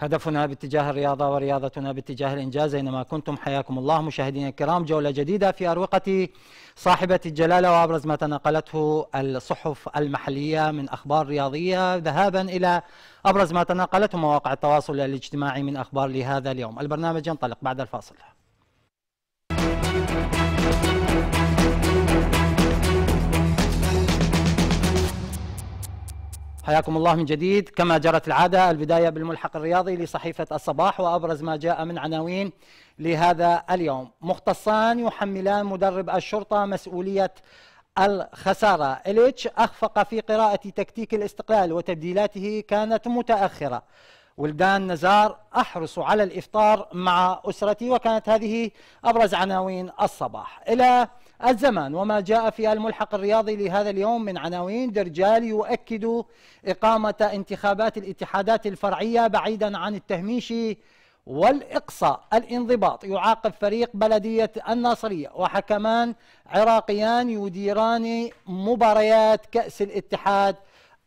هدفنا باتجاه الرياضة ورياضتنا باتجاه الإنجاز أينما كنتم حياكم الله مشاهدينا الكرام جولة جديدة في أروقة صاحبة الجلالة وأبرز ما تناقلته الصحف المحلية من أخبار رياضية ذهابا إلى أبرز ما تناقلته مواقع التواصل الاجتماعي من أخبار لهذا اليوم البرنامج ينطلق بعد الفاصل حياكم الله من جديد كما جرت العادة البداية بالملحق الرياضي لصحيفة الصباح وأبرز ما جاء من عناوين لهذا اليوم مختصان يحملان مدرب الشرطة مسؤولية الخسارة إليتش أخفق في قراءة تكتيك الاستقلال وتبديلاته كانت متأخرة ولدان نزار أحرص على الإفطار مع أسرتي وكانت هذه أبرز عناوين الصباح إلى الزمان وما جاء في الملحق الرياضي لهذا اليوم من عناوين درجال يؤكد إقامة انتخابات الاتحادات الفرعية بعيدا عن التهميش والإقصاء الانضباط يعاقب فريق بلدية الناصرية وحكمان عراقيان يديران مباريات كأس الاتحاد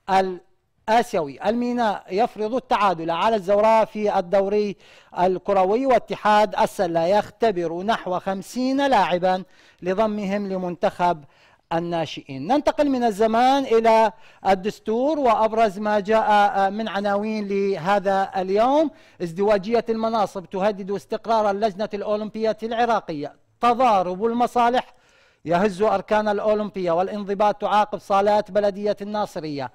الفرعية آسيوي الميناء يفرض التعادل على الزوراء في الدوري الكروي واتحاد السلة يختبر نحو خمسين لاعبا لضمهم لمنتخب الناشئين ننتقل من الزمان إلى الدستور وأبرز ما جاء آه، من عناوين لهذا اليوم ازدواجية المناصب تهدد استقرار اللجنة الأولمبية العراقية تضارب المصالح يهز أركان الأولمبية والانضباط تعاقب صالات بلدية الناصرية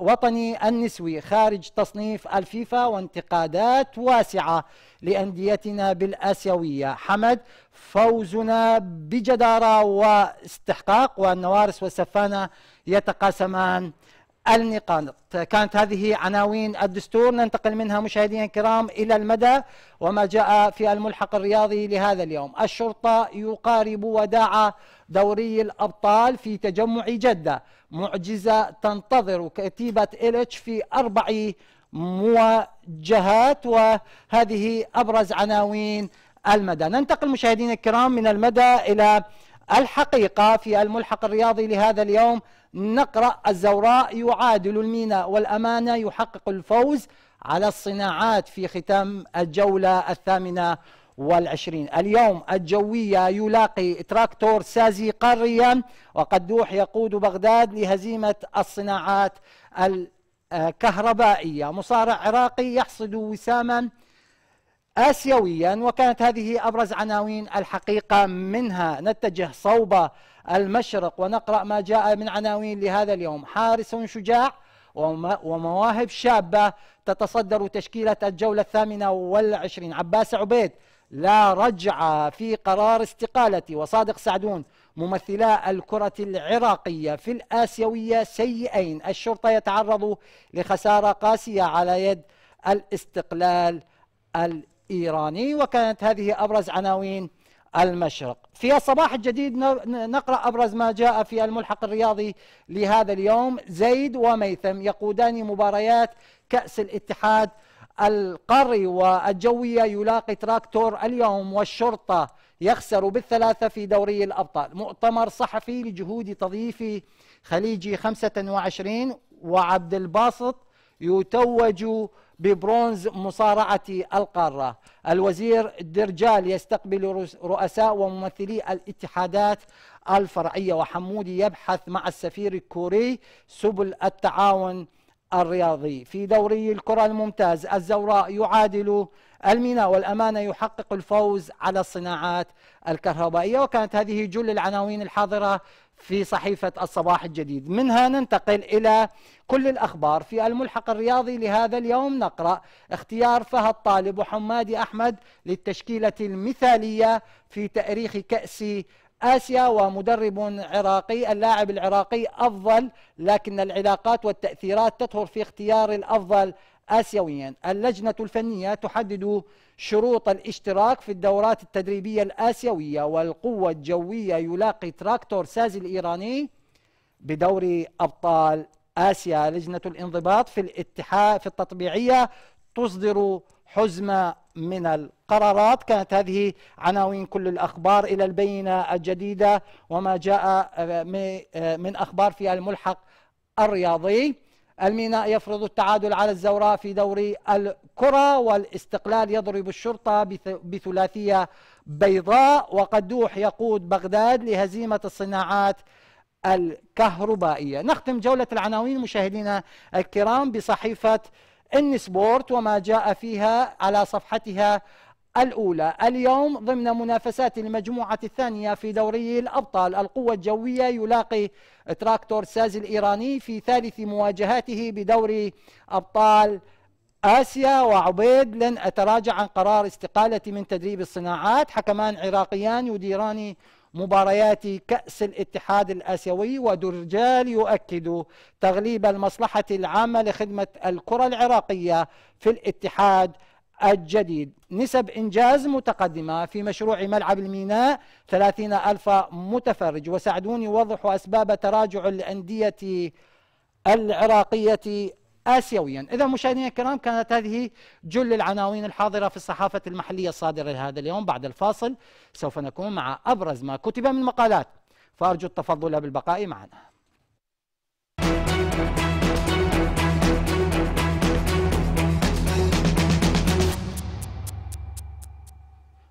وطني النسوي خارج تصنيف الفيفا وانتقادات واسعة لأنديتنا بالآسيوية حمد فوزنا بجدارة واستحقاق والنوارس والسفانة يتقاسمان النقاط كانت هذه عناوين الدستور ننتقل منها مشاهدينا الكرام إلى المدى وما جاء في الملحق الرياضي لهذا اليوم الشرطة يقارب وداع دوري الأبطال في تجمع جدة معجزة تنتظر كتيبة اليتش في أربع مواجهات وهذه أبرز عناوين المدى ننتقل مشاهدينا الكرام من المدى إلى الحقيقة في الملحق الرياضي لهذا اليوم نقرأ الزوراء يعادل الميناء والأمانة يحقق الفوز على الصناعات في ختام الجولة الثامنة والعشرين اليوم الجوية يلاقي تراكتور سازي قاريا وقدوح يقود بغداد لهزيمة الصناعات الكهربائية آه، مصارع عراقي يحصد وساما آسيويا وكانت هذه أبرز عناوين الحقيقة منها نتجه صوب المشرق ونقرأ ما جاء من عناوين لهذا اليوم حارس شجاع ومواهب شابة تتصدر تشكيلة الجولة الثامنة والعشرين عباس عبيد لا رجعة في قرار استقالتي وصادق سعدون ممثلا الكرة العراقية في الآسيوية سيئين الشرطة يتعرض لخسارة قاسية على يد الاستقلال الإسلامي إيراني وكانت هذه أبرز عناوين المشرق في الصباح الجديد نقرأ أبرز ما جاء في الملحق الرياضي لهذا اليوم زيد وميثم يقودان مباريات كأس الاتحاد القاري والجوية يلاقي تراكتور اليوم والشرطة يخسر بالثلاثة في دوري الأبطال مؤتمر صحفي لجهود تضييف خليجي 25 وعبد الباسط يتوج ببرونز مصارعة القارة الوزير درجال يستقبل رؤساء وممثلي الاتحادات الفرعية وحمودي يبحث مع السفير الكوري سبل التعاون الرياضي في دوري الكرة الممتاز الزوراء يعادل الميناء والأمانة يحقق الفوز على الصناعات الكهربائية وكانت هذه جل العناوين الحاضرة في صحيفة الصباح الجديد منها ننتقل إلى كل الأخبار في الملحق الرياضي لهذا اليوم نقرأ اختيار فهد طالب وحمادي أحمد للتشكيلة المثالية في تأريخ كأس آسيا ومدرب عراقي اللاعب العراقي أفضل لكن العلاقات والتأثيرات تظهر في اختيار الأفضل آسيويا اللجنة الفنية تحدد شروط الاشتراك في الدورات التدريبية الآسيوية والقوة الجوية يلاقي تراكتور سازي الإيراني بدور أبطال آسيا لجنة الانضباط في الاتحاد في التطبيعية تصدر حزمة من القرارات كانت هذه عناوين كل الأخبار إلى البينة الجديدة وما جاء آه، آه، من أخبار في الملحق الرياضي الميناء يفرض التعادل على الزوراء في دوري الكرة والاستقلال يضرب الشرطة بثلاثية بيضاء وقدوح يقود بغداد لهزيمة الصناعات الكهربائية نختم جولة العناوين مشاهدينا الكرام بصحيفة إن سبورت وما جاء فيها على صفحتها الأولى اليوم ضمن منافسات المجموعة الثانية في دوري الأبطال القوة الجوية يلاقي تراكتور ساز الإيراني في ثالث مواجهاته بدوري أبطال آسيا وعبيد لن أتراجع عن قرار استقالتي من تدريب الصناعات حكمان عراقيان يديران مباريات كأس الاتحاد الآسيوي ودرجال يؤكد تغليب المصلحة العامة لخدمة الكرة العراقية في الاتحاد الجديد نسب إنجاز متقدمة في مشروع ملعب الميناء 30 ألف متفرج وسعدون يوضح أسباب تراجع الأندية العراقية آسيويا إذا مشاهدينا الكرام كانت هذه جل العناوين الحاضرة في الصحافة المحلية الصادرة لهذا اليوم بعد الفاصل سوف نكون مع أبرز ما كتب من مقالات فأرجو التفضل بالبقاء معنا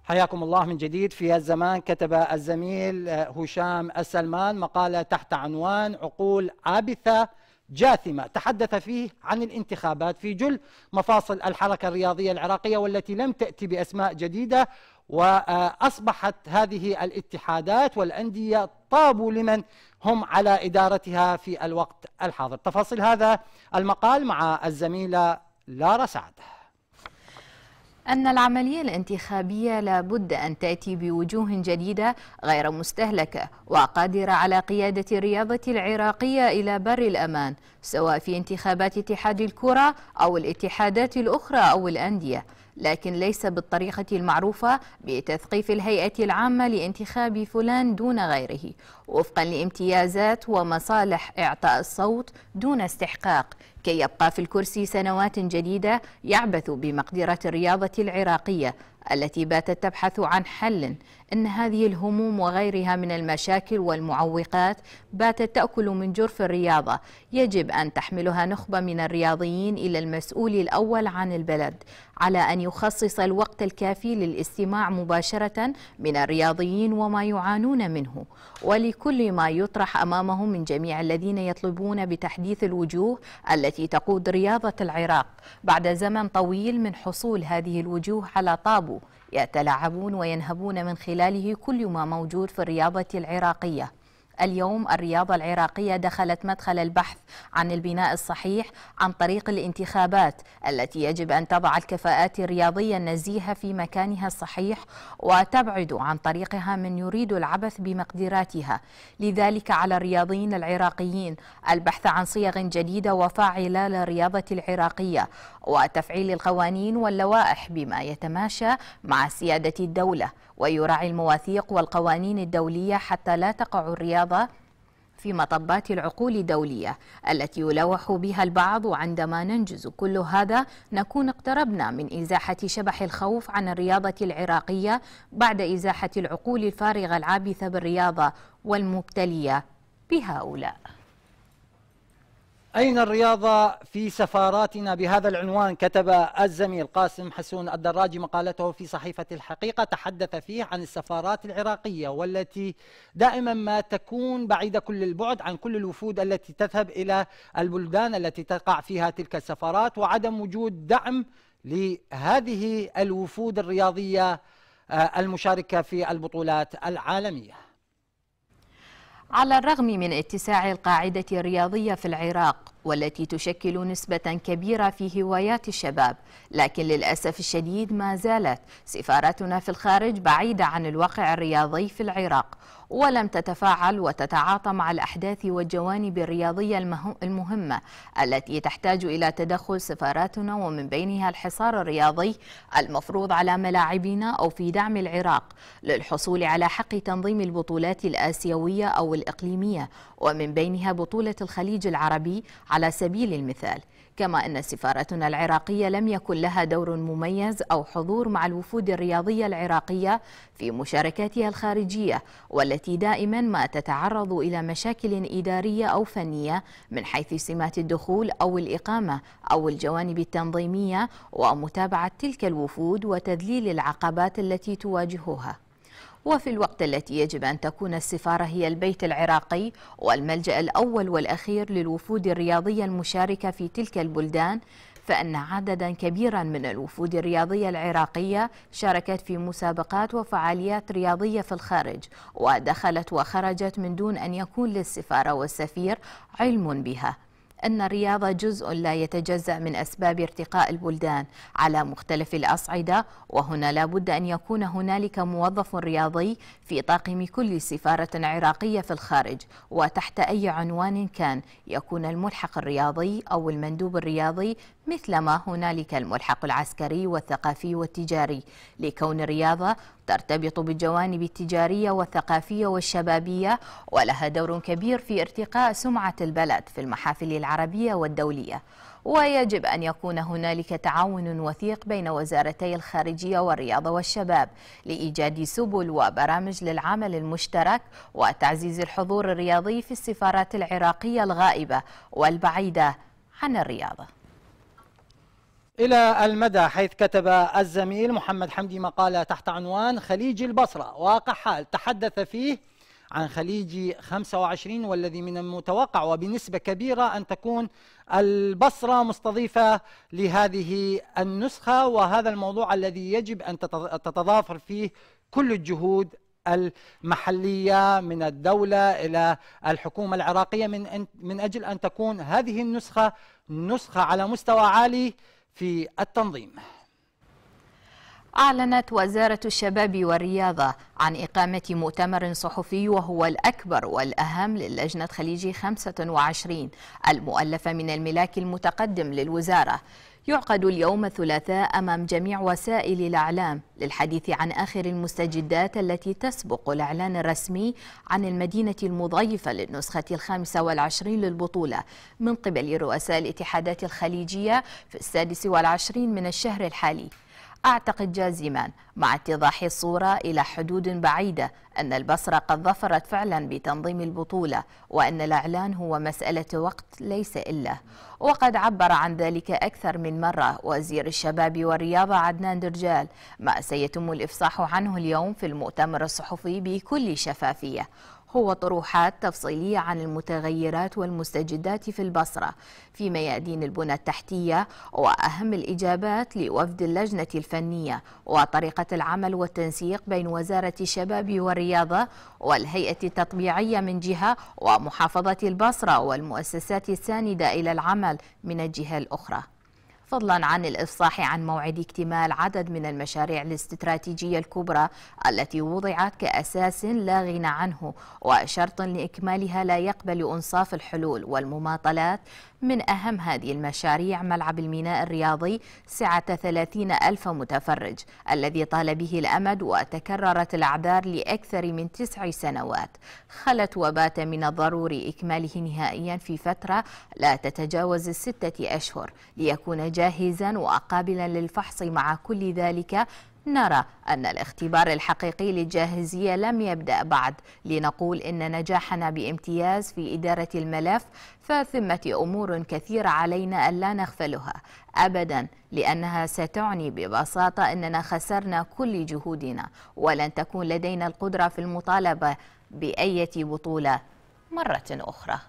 حياكم الله من جديد في الزمان كتب الزميل آه، هشام السلمان مقالة تحت عنوان عقول عابثة جاثمة تحدث فيه عن الانتخابات في جل مفاصل الحركة الرياضية العراقية والتي لم تأتي بأسماء جديدة وأصبحت هذه الاتحادات والأندية طابوا لمن هم على إدارتها في الوقت الحاضر تفاصيل هذا المقال مع الزميلة لارا سعد أن العملية الانتخابية لابد أن تأتي بوجوه جديدة غير مستهلكة وقادرة على قيادة الرياضة العراقية إلى بر الأمان سواء في انتخابات اتحاد الكرة أو الاتحادات الأخرى أو الأندية لكن ليس بالطريقة المعروفة بتثقيف الهيئة العامة لانتخاب فلان دون غيره وفقا لامتيازات ومصالح إعطاء الصوت دون استحقاق كي يبقى في الكرسي سنوات جديدة يعبث بمقدرة الرياضة العراقية التي باتت تبحث عن حل إن هذه الهموم وغيرها من المشاكل والمعوقات باتت تأكل من جرف الرياضة يجب أن تحملها نخبة من الرياضيين إلى المسؤول الأول عن البلد على أن يخصص الوقت الكافي للاستماع مباشرة من الرياضيين وما يعانون منه ولكل ما يطرح أمامهم من جميع الذين يطلبون بتحديث الوجوه التي تقود رياضة العراق بعد زمن طويل من حصول هذه الوجوه على طابو يتلاعبون وينهبون من خلاله كل ما موجود في الرياضة العراقية اليوم الرياضة العراقية دخلت مدخل البحث عن البناء الصحيح عن طريق الانتخابات التي يجب أن تضع الكفاءات الرياضية النزيهة في مكانها الصحيح وتبعد عن طريقها من يريد العبث بمقدراتها لذلك على الرياضيين العراقيين البحث عن صيغ جديدة وفاعلة للرياضة العراقية وتفعيل القوانين واللوائح بما يتماشى مع سيادة الدولة ويراعي المواثيق والقوانين الدولية حتى لا تقع الرياضة في مطبات العقول الدولية التي يلوح بها البعض وعندما ننجز كل هذا نكون اقتربنا من إزاحة شبح الخوف عن الرياضة العراقية بعد إزاحة العقول الفارغة العابثة بالرياضة والمبتلية بهؤلاء أين الرياضة في سفاراتنا بهذا العنوان كتب الزميل قاسم حسون الدراجي مقالته في صحيفة الحقيقة تحدث فيه عن السفارات العراقية والتي دائما ما تكون بعيدة كل البعد عن كل الوفود التي تذهب إلى البلدان التي تقع فيها تلك السفارات وعدم وجود دعم لهذه الوفود الرياضية آه، المشاركة في البطولات العالمية على الرغم من اتساع القاعدة الرياضية في العراق والتي تشكل نسبة كبيرة في هوايات الشباب لكن للأسف الشديد ما زالت سفارتنا في الخارج بعيدة عن الواقع الرياضي في العراق ولم تتفاعل وتتعاطى مع الأحداث والجوانب الرياضية المهمة التي تحتاج إلى تدخل سفاراتنا ومن بينها الحصار الرياضي المفروض على ملاعبنا أو في دعم العراق للحصول على حق تنظيم البطولات الآسيوية أو الإقليمية ومن بينها بطولة الخليج العربي على سبيل المثال كما أن سفارتنا العراقية لم يكن لها دور مميز أو حضور مع الوفود الرياضية العراقية في مشاركاتها الخارجية والتي دائما ما تتعرض إلى مشاكل إدارية أو فنية من حيث سمات الدخول أو الإقامة أو الجوانب التنظيمية ومتابعة تلك الوفود وتذليل العقبات التي تواجهها وفي الوقت التي يجب أن تكون السفارة هي البيت العراقي والملجأ الأول والأخير للوفود الرياضية المشاركة في تلك البلدان فأن عددا كبيرا من الوفود الرياضية العراقية شاركت في مسابقات وفعاليات رياضية في الخارج ودخلت وخرجت من دون أن يكون للسفارة والسفير علم بها أن الرياضة جزء لا يتجزأ من أسباب ارتقاء البلدان على مختلف الأصعدة وهنا لا بد أن يكون هنالك موظف رياضي في طاقم كل سفارة عراقية في الخارج وتحت أي عنوان كان يكون الملحق الرياضي أو المندوب الرياضي مثلما هنالك الملحق العسكري والثقافي والتجاري لكون الرياضة ترتبط بالجوانب التجارية والثقافية والشبابية ولها دور كبير في ارتقاء سمعة البلد في المحافل العربية والدولية ويجب أن يكون هنالك تعاون وثيق بين وزارتي الخارجية والرياضة والشباب لإيجاد سبل وبرامج للعمل المشترك وتعزيز الحضور الرياضي في السفارات العراقية الغائبة والبعيدة عن الرياضة إلى المدى حيث كتب الزميل محمد حمدي مقالة تحت عنوان خليج البصرة واقع حال تحدث فيه عن خليج 25 والذي من المتوقع وبنسبة كبيرة أن تكون البصرة مستضيفة لهذه النسخة وهذا الموضوع الذي يجب أن تتضافر فيه كل الجهود المحليه من الدوله الى الحكومه العراقيه من من اجل ان تكون هذه النسخه نسخه على مستوى عالي في التنظيم أعلنت وزارة الشباب والرياضة عن إقامة مؤتمر صحفي وهو الأكبر والأهم للجنة خليجي 25 المؤلفة من الملاك المتقدم للوزارة يعقد اليوم الثلاثاء أمام جميع وسائل الأعلام للحديث عن آخر المستجدات التي تسبق الإعلان الرسمي عن المدينة المضيفة للنسخة الخامسة والعشرين للبطولة من قبل رؤساء الاتحادات الخليجية في السادس والعشرين من الشهر الحالي أعتقد جازما مع اتضاح الصورة إلى حدود بعيدة أن البصرة قد ظفرت فعلا بتنظيم البطولة وأن الإعلان هو مسألة وقت ليس إلا وقد عبر عن ذلك أكثر من مرة وزير الشباب والرياضة عدنان درجال ما سيتم الإفصاح عنه اليوم في المؤتمر الصحفي بكل شفافية هو طروحات تفصيلية عن المتغيرات والمستجدات في البصرة في ميادين البنى التحتية وأهم الإجابات لوفد اللجنة الفنية وطريقة العمل والتنسيق بين وزارة الشباب والرياضة والهيئة التطبيعية من جهة ومحافظة البصرة والمؤسسات الساندة إلى العمل من الجهة الأخرى فضلا عن الإفصاح عن موعد اكتمال عدد من المشاريع الاستراتيجية الكبرى التي وضعت كأساس لا غنى عنه وشرط لإكمالها لا يقبل أنصاف الحلول والمماطلات من أهم هذه المشاريع ملعب الميناء الرياضي سعة 30 ألف متفرج الذي طال به الأمد وتكررت الأعذار لأكثر من تسع سنوات خلت وبات من الضروري إكماله نهائيا في فترة لا تتجاوز الستة أشهر ليكون جاهزا وقابلا للفحص مع كل ذلك نرى أن الاختبار الحقيقي للجاهزية لم يبدأ بعد لنقول إن نجاحنا بامتياز في إدارة الملف فثمة أمور كثيرة علينا ألا نغفلها أبدا لأنها ستعني ببساطة أننا خسرنا كل جهودنا ولن تكون لدينا القدرة في المطالبة بأية بطولة مرة أخرى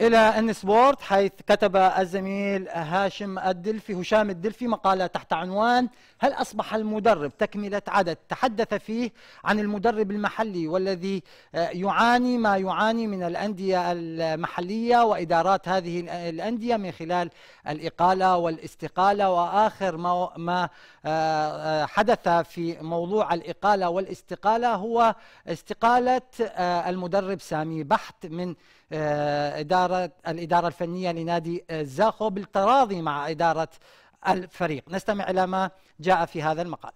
الى ان سبورت حيث كتب الزميل هاشم الدلفي هشام الدلفي مقاله تحت عنوان هل اصبح المدرب تكمله عدد تحدث فيه عن المدرب المحلي والذي آه، يعاني ما يعاني من الانديه المحليه وادارات هذه الانديه من خلال الاقاله والاستقاله واخر ما ما آه، آه، حدث في موضوع الاقاله والاستقاله هو استقاله المدرب سامي بحت من آه، إدارة الإدارة الفنية لنادي آه، زاخو بالتراضي مع إدارة الفريق نستمع إلى ما جاء في هذا المقال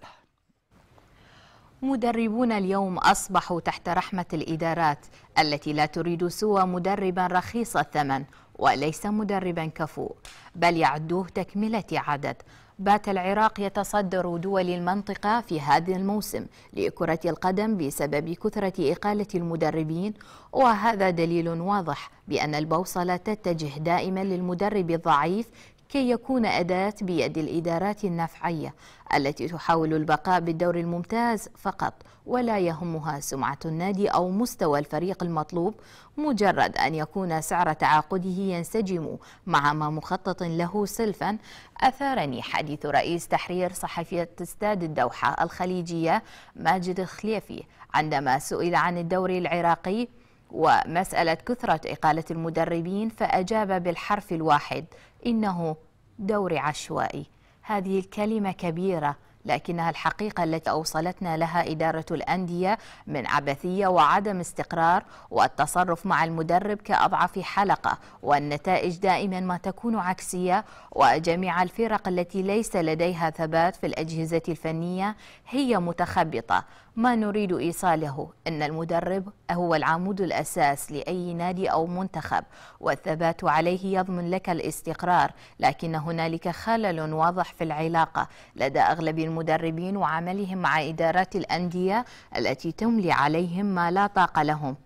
مدربون اليوم أصبحوا تحت رحمة الإدارات التي لا تريد سوى مدربا رخيص الثمن وليس مدربا كفؤ بل يعدوه تكملة عدد بات العراق يتصدر دول المنطقة في هذا الموسم لكرة القدم بسبب كثرة إقالة المدربين وهذا دليل واضح بأن البوصلة تتجه دائما للمدرب الضعيف كي يكون أداة بيد الإدارات النفعية التي تحاول البقاء بالدور الممتاز فقط ولا يهمها سمعة النادي أو مستوى الفريق المطلوب مجرد أن يكون سعر تعاقده ينسجم مع ما مخطط له سلفا أثارني حديث رئيس تحرير صحفية استاد الدوحة الخليجية ماجد الخليفي عندما سئل عن الدوري العراقي ومسألة كثرة إقالة المدربين فأجاب بالحرف الواحد إنه دور عشوائي هذه الكلمة كبيرة لكنها الحقيقة التي أوصلتنا لها إدارة الأندية من عبثية وعدم استقرار والتصرف مع المدرب كأضعف حلقة والنتائج دائما ما تكون عكسية وجميع الفرق التي ليس لديها ثبات في الأجهزة الفنية هي متخبطة ما نريد إيصاله أن المدرب هو العمود الأساس لأي نادي أو منتخب والثبات عليه يضمن لك الاستقرار لكن هنالك خلل واضح في العلاقة لدى أغلب المدربين وعملهم مع إدارات الأندية التي تملي عليهم ما لا طاقة لهم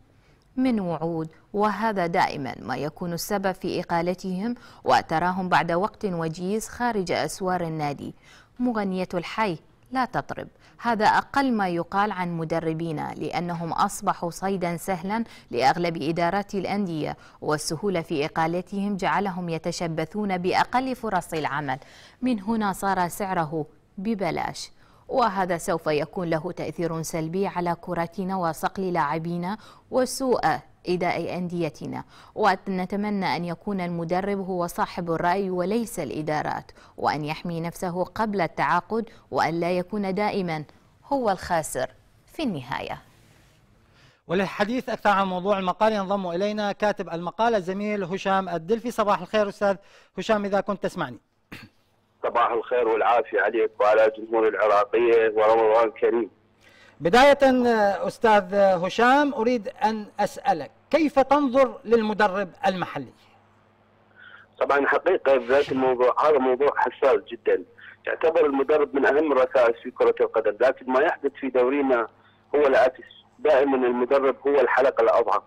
من وعود وهذا دائما ما يكون السبب في إقالتهم وتراهم بعد وقت وجيز خارج أسوار النادي مغنية الحي لا تطرب هذا أقل ما يقال عن مدربينا لأنهم أصبحوا صيدا سهلا لأغلب إدارات الأندية والسهولة في إقالتهم جعلهم يتشبثون بأقل فرص العمل من هنا صار سعره ببلاش وهذا سوف يكون له تأثير سلبي على كرتنا وصقل لاعبينا وسوء إداء أنديتنا ونتمنى أن يكون المدرب هو صاحب الرأي وليس الإدارات وأن يحمي نفسه قبل التعاقد وأن لا يكون دائما هو الخاسر في النهاية وللحديث أكثر عن موضوع المقال ينضم إلينا كاتب المقال الزميل هشام الدلفي صباح الخير أستاذ هشام إذا كنت تسمعني صباح الخير والعافية عليك وعلى جمهور العراقية ورمضان كريم بداية أستاذ هشام أريد أن أسألك كيف تنظر للمدرب المحلي؟ طبعا حقيقة ذات الموضوع هذا موضوع حساس جدا يعتبر المدرب من أهم الركائز في كرة القدم لكن ما يحدث في دورينا هو العكس دائما المدرب هو الحلقة الأضعف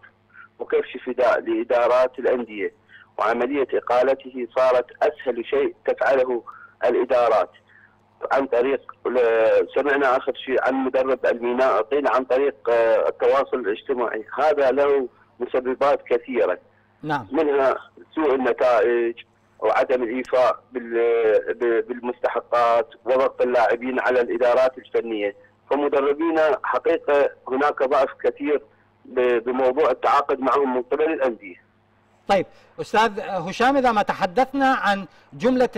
وكيف فداء لإدارات الأندية وعملية إقالته صارت أسهل شيء تفعله الإدارات عن طريق سمعنا اخر شيء عن مدرب الميناء قيل عن طريق آه، التواصل الاجتماعي هذا له مسببات كثيره نعم منها سوء النتائج وعدم الايفاء بالمستحقات وضغط اللاعبين على الادارات الفنيه فمدربينا حقيقه هناك ضعف كثير بموضوع التعاقد معهم من قبل الانديه طيب استاذ هشام اذا ما تحدثنا عن جمله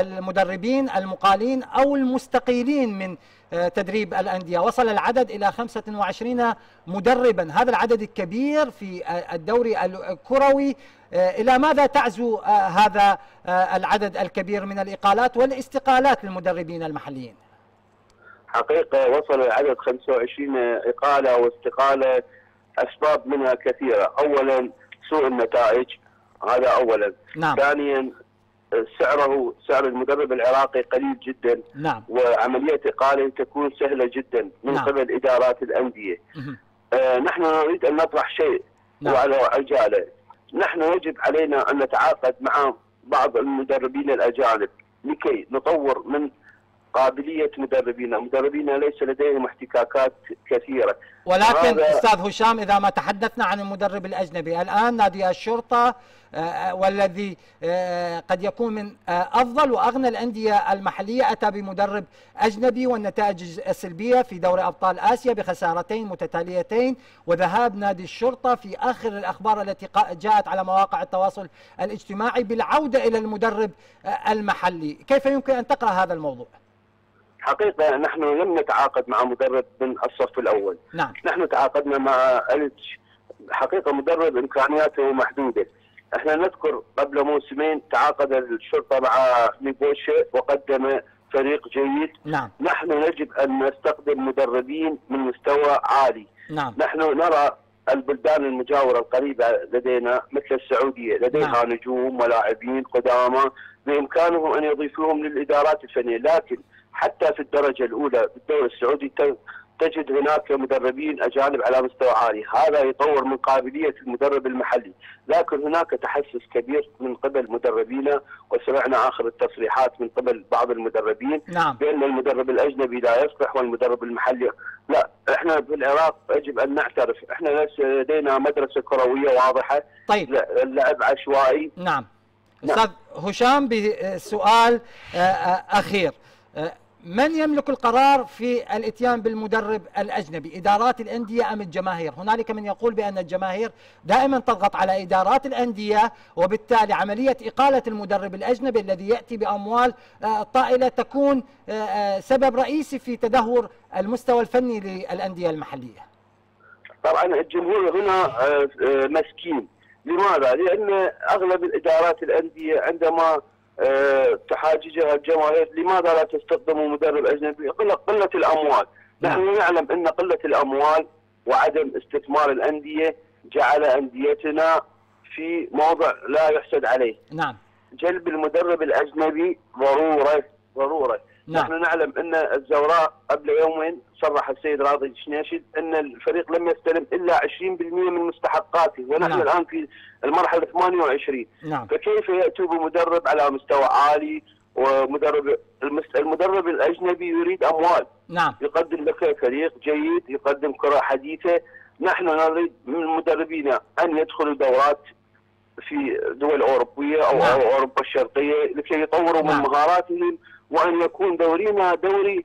المدربين المقالين او المستقيلين من آه، تدريب الانديه وصل العدد الى 25 مدربا هذا العدد الكبير في آه، الدوري الكروي آه، الى ماذا تعزو هذا العدد الكبير من الاقالات والاستقالات للمدربين المحليين حقيقه وصل العدد 25 اقاله واستقاله اسباب منها كثيره اولا سوء النتائج هذا اولا نعم. ثانيا سعره سعر المدرب العراقي قليل جدا نعم. وعمليه اقاله تكون سهله جدا من نعم. قبل ادارات الانديه آه نحن نريد ان نطرح شيء نعم. وعلى عجاله نحن يجب علينا ان نتعاقد مع بعض المدربين الاجانب لكي نطور من قابلية مدربينا مدربينا ليس لديهم احتكاكات كثيرة ولكن أستاذ هشام إذا ما تحدثنا عن المدرب الأجنبي الآن نادي الشرطة آه، آه، والذي آه، قد يكون من أفضل وأغنى الأندية المحلية أتى بمدرب أجنبي والنتائج السلبية في دوري أبطال آسيا بخسارتين متتاليتين وذهاب نادي الشرطة في آخر الأخبار التي جاءت على مواقع التواصل الاجتماعي بالعودة إلى المدرب المحلي كيف يمكن أن تقرأ هذا الموضوع؟ حقيقه نحن لم نتعاقد مع مدرب من الصف الاول نعم. نحن تعاقدنا مع التش حقيقه مدرب امكانياته محدوده احنا نذكر قبل موسمين تعاقد الشرطه مع ميغوشي وقدم فريق جيد نعم. نحن يجب ان نستقدم مدربين من مستوى عالي نعم. نحن نرى البلدان المجاورة القريبة لدينا مثل السعودية لديها نعم. نجوم ولاعبين قدامى بإمكانهم أن يضيفوهم للإدارات الفنية لكن حتى في الدرجة الأولى بالدوري السعودي تجد هناك مدربين اجانب على مستوى عالي، هذا يطور من قابليه المدرب المحلي، لكن هناك تحسس كبير من قبل مدربينا وسمعنا اخر التصريحات من قبل بعض المدربين نعم. بان المدرب الاجنبي لا يصلح والمدرب المحلي لا، احنا في العراق يجب ان نعترف، احنا لدينا مدرسه كرويه واضحه طيب اللعب عشوائي نعم. نعم استاذ هشام بسؤال آه، آه، اخير آه، من يملك القرار في الاتيان بالمدرب الاجنبي ادارات الانديه ام الجماهير هنالك من يقول بان الجماهير دائما تضغط على ادارات الانديه وبالتالي عمليه اقاله المدرب الاجنبي الذي ياتي باموال آه، طائله تكون آه، آه، سبب رئيسي في تدهور المستوى الفني للانديه المحليه طبعا الجمهور هنا مسكين لماذا لان اغلب الادارات الانديه عندما تحاججها الجماهير لماذا لا تستخدموا مدرب اجنبي؟ قله الاموال، نحن نعم. نعلم ان قله الاموال وعدم استثمار الانديه جعل انديتنا في موضع لا يحسد عليه. نعم. جلب المدرب الاجنبي ضروره ضروره نعم. نحن نعلم أن الزوراء قبل يومين صرح السيد راضي الشناشد أن الفريق لم يستلم إلا 20% من مستحقاته ونحن نعم. الآن في المرحلة 28 نعم. فكيف يأتوا بمدرب على مستوى عالي ومدرب المدرب الأجنبي يريد أموال نعم. يقدم لك فريق جيد يقدم كرة حديثة نحن نريد من مدربينا أن يدخلوا دورات في دول أوروبية أو نعم. أوروبا الشرقية لكي يطوروا نعم. من مهاراتهم وأن يكون دورينا دوري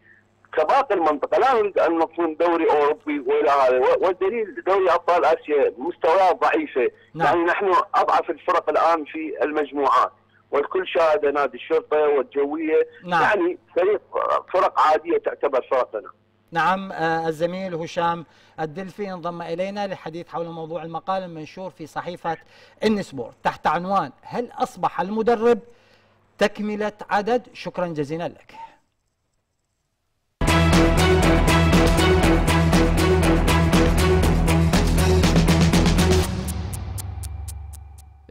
كباقي المنطقة لا نريد أن نكون دوري أوروبي وإلى هذا والدليل دوري أبطال آسيا مستواه ضعيفة نعم. يعني نحن أضعف الفرق الآن في المجموعات والكل شاهد نادي الشرطة والجوية نعم. يعني فريق فرق عادية تعتبر فرقنا نعم آه، الزميل هشام الدلفي انضم إلينا للحديث حول موضوع المقال المنشور في صحيفة إن سبورت تحت عنوان هل أصبح المدرب تكملة عدد شكرا جزيلا لك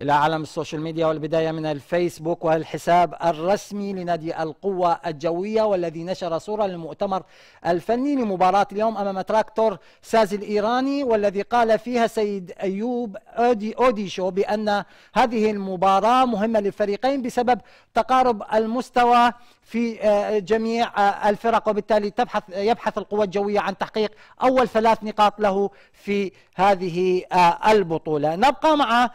إلى عالم السوشيال ميديا والبداية من الفيسبوك والحساب الرسمي لنادي القوة الجوية والذي نشر صورة للمؤتمر الفني لمباراة اليوم أمام تراكتور ساز الإيراني والذي قال فيها سيد أيوب أودي أوديشو بأن هذه المباراة مهمة للفريقين بسبب تقارب المستوى في آه، جميع آه، الفرق وبالتالي تبحث يبحث القوى الجوية عن تحقيق أول ثلاث نقاط له في هذه آه، البطولة نبقى مع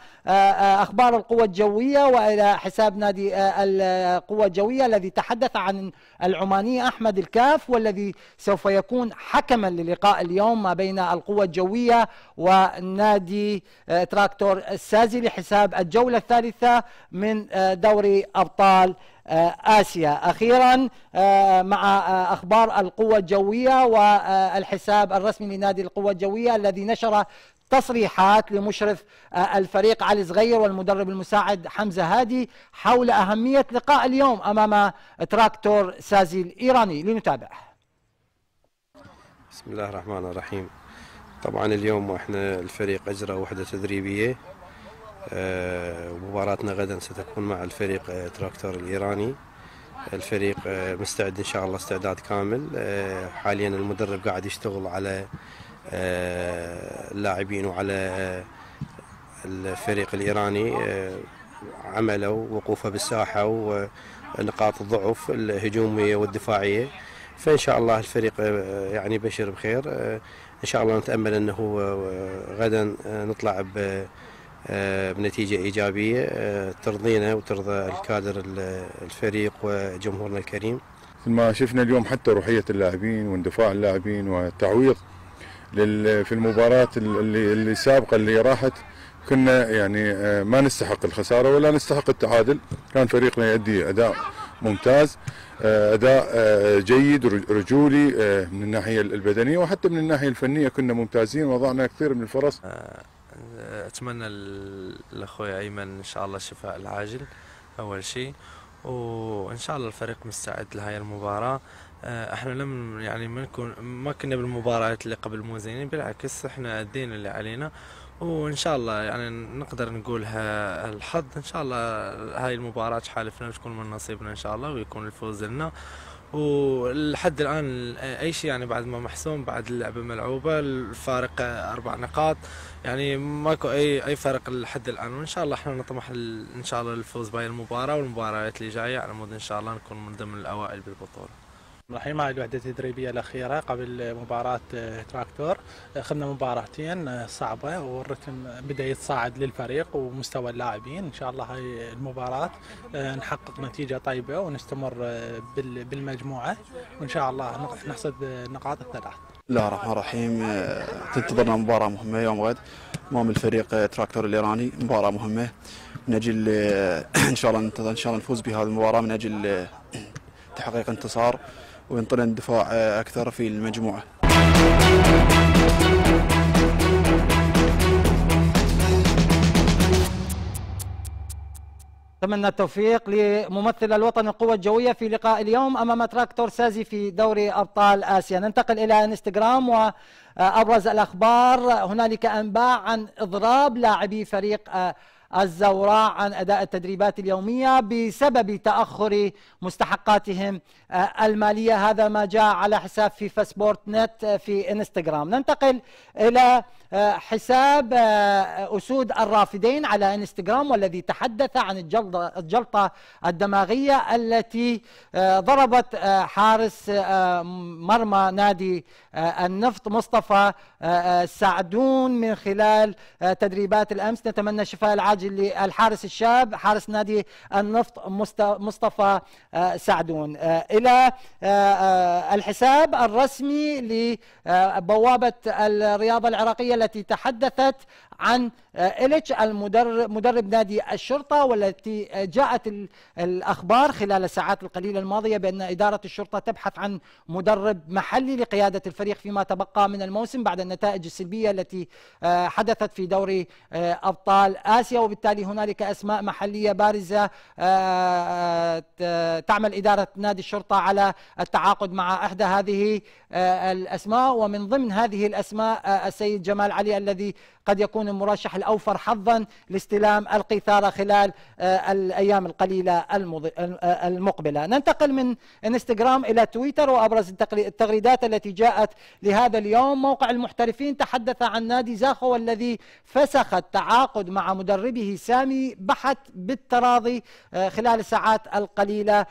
اخبار القوى الجويه والى حساب نادي آه، القوى الجويه الذي تحدث عن العماني احمد الكاف والذي سوف يكون حكما للقاء اليوم ما بين القوى الجويه ونادي آه، تراكتور السازي لحساب الجوله الثالثه من آه، دوري ابطال آسيا أخيرا مع أخبار القوة الجوية والحساب الرسمي لنادي القوة الجوية الذي نشر تصريحات لمشرف آه، الفريق علي صغير والمدرب المساعد حمزة هادي حول أهمية لقاء اليوم أمام تراكتور سازي الإيراني لنتابع بسم الله الرحمن الرحيم طبعا اليوم احنا الفريق أجرى وحدة تدريبية آه، مباراتنا غدا ستكون مع الفريق آه، تراكتور الإيراني الفريق مستعد إن شاء الله استعداد كامل حاليا المدرب قاعد يشتغل على اللاعبين آه، وعلى الفريق الإيراني آه، عمله وقوفه بالساحة ونقاط الضعف الهجومية والدفاعية فإن شاء الله الفريق آه، يعني بشر بخير إن شاء الله نتأمل أنه غدا نطلع بنتيجة إيجابية ترضينا وترضى الكادر الفريق وجمهورنا الكريم ما شفنا اليوم حتى روحية اللاعبين واندفاع اللاعبين وتعويض في المباراة اللي, اللي سابقة اللي راحت كنا يعني آه، ما نستحق الخسارة ولا نستحق التعادل كان فريقنا يؤدي أداء ممتاز آه، أداء آه، جيد رجولي من الناحية البدنية وحتى من الناحية الفنية كنا ممتازين وضعنا كثير من الفرص أتمنى لأخوي أيمن إن شاء الله الشفاء العاجل أول شيء وإن شاء الله الفريق مستعد لهاي المباراة آه، احنا لم يعني ما نكون ما كنا بالمباريات اللي قبل مو زينين بالعكس احنا ادينا اللي علينا وان شاء الله يعني نقدر نقولها الحظ ان شاء الله هاي المباراه تحالفنا وتكون من نصيبنا ان شاء الله ويكون الفوز لنا ولحد الان اي شيء يعني بعد ما محسوم بعد اللعبه ملعوبه الفارق اربع نقاط يعني ماكو اي اي فرق لحد الان وان شاء الله احنا نطمح ان شاء الله للفوز بهاي المباراه والمباريات اللي جايه على مود ان شاء الله نكون من ضمن الاوائل بالبطوله الرحيم هاي الوحدة التدريبية الأخيرة قبل مباراة آه، تراكتور اخذنا آه، مباراتين آه، صعبة والرتم بدأ يتصاعد للفريق ومستوى اللاعبين إن شاء الله هاي المباراة نحقق نتيجة طيبة ونستمر بالمجموعة وإن شاء الله نحصد النقاط الثلاث لا الرحمن الرحيم تنتظرنا مباراة مهمة يوم غد امام الفريق تراكتور الايراني مباراة مهمة من اجل ان شاء الله ان شاء الله نفوز بهذه المباراة من اجل تحقيق انتصار وينطلع الدفاع آه، أكثر في المجموعة أتمنى التوفيق لممثل الوطن القوة الجوية في لقاء اليوم أمام تراكتور سازي في دوري أبطال آسيا ننتقل إلى إنستغرام وأبرز الأخبار هنالك أنباء عن إضراب لاعبي فريق آه، الزوراء عن أداء التدريبات اليومية بسبب تأخر مستحقاتهم آه، المالية هذا ما جاء على حساب فيفا سبورت نت آه، في انستغرام ننتقل إلى آه، حساب آه، أسود الرافدين على انستغرام والذي تحدث عن الجلطة الدماغية التي آه، ضربت حارس مرمى نادي النفط مصطفى سعدون من خلال تدريبات الأمس نتمنى الشفاء العاجل للحارس الشاب حارس نادي النفط مصطفى سعدون إلى الحساب الرسمي لبوابة الرياضة العراقية التي تحدثت عن آه، إليتش المدرب مدرب نادي الشرطة والتي آه، جاءت الأخبار خلال الساعات القليلة الماضية بأن إدارة الشرطة تبحث عن مدرب محلي لقيادة الفريق فيما تبقى من الموسم بعد النتائج السلبية التي آه، حدثت في دوري أبطال آسيا وبالتالي هنالك أسماء محلية بارزة تعمل إدارة نادي الشرطة على التعاقد مع إحدى هذه الأسماء ومن ضمن هذه الأسماء السيد جمال علي الذي قد يكون المرشح الأوفر حظا لاستلام القيثارة خلال آه، الأيام القليلة آه، المقبلة ننتقل من انستغرام إلى تويتر وأبرز التغريدات التي جاءت لهذا اليوم موقع المحترفين تحدث عن نادي زاخو الذي فسخ التعاقد مع مدربه سامي بحت بالتراضي آه، خلال الساعات القليلة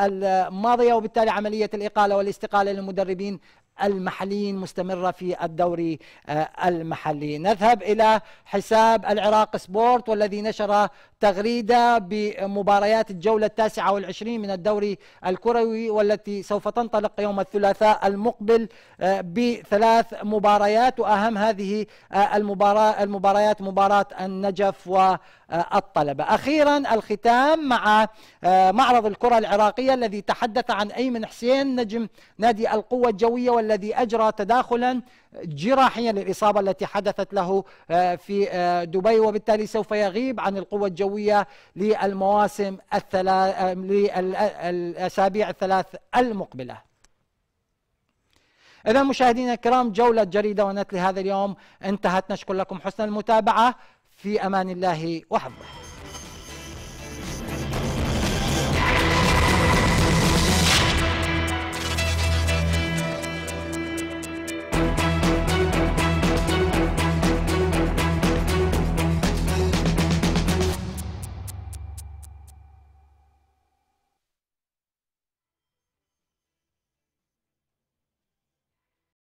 الماضية وبالتالي عملية الإقالة والاستقالة للمدربين المحليين مستمرة في الدوري آه، المحلي نذهب إلى حساب العراق سبورت والذي نشر تغريدة بمباريات الجولة التاسعة والعشرين من الدوري الكروي والتي سوف تنطلق يوم الثلاثاء المقبل آه، بثلاث مباريات وأهم هذه آه، المباراة المباريات مباراة النجف والطلبة أخيرا الختام مع معرض الكرة العراقية الذي تحدث عن أيمن حسين نجم نادي القوة الجوية والذي الذي أجرى تداخلا جراحيا للإصابة التي حدثت له آه، في آه، دبي وبالتالي سوف يغيب عن القوة الجوية للمواسم الثلاث آه، للأسابيع الثلاث المقبله إذا مشاهدينا الكرام جولة جريدة ونت لهذا اليوم انتهت نشكر لكم حسن المتابعة في أمان الله وحفظه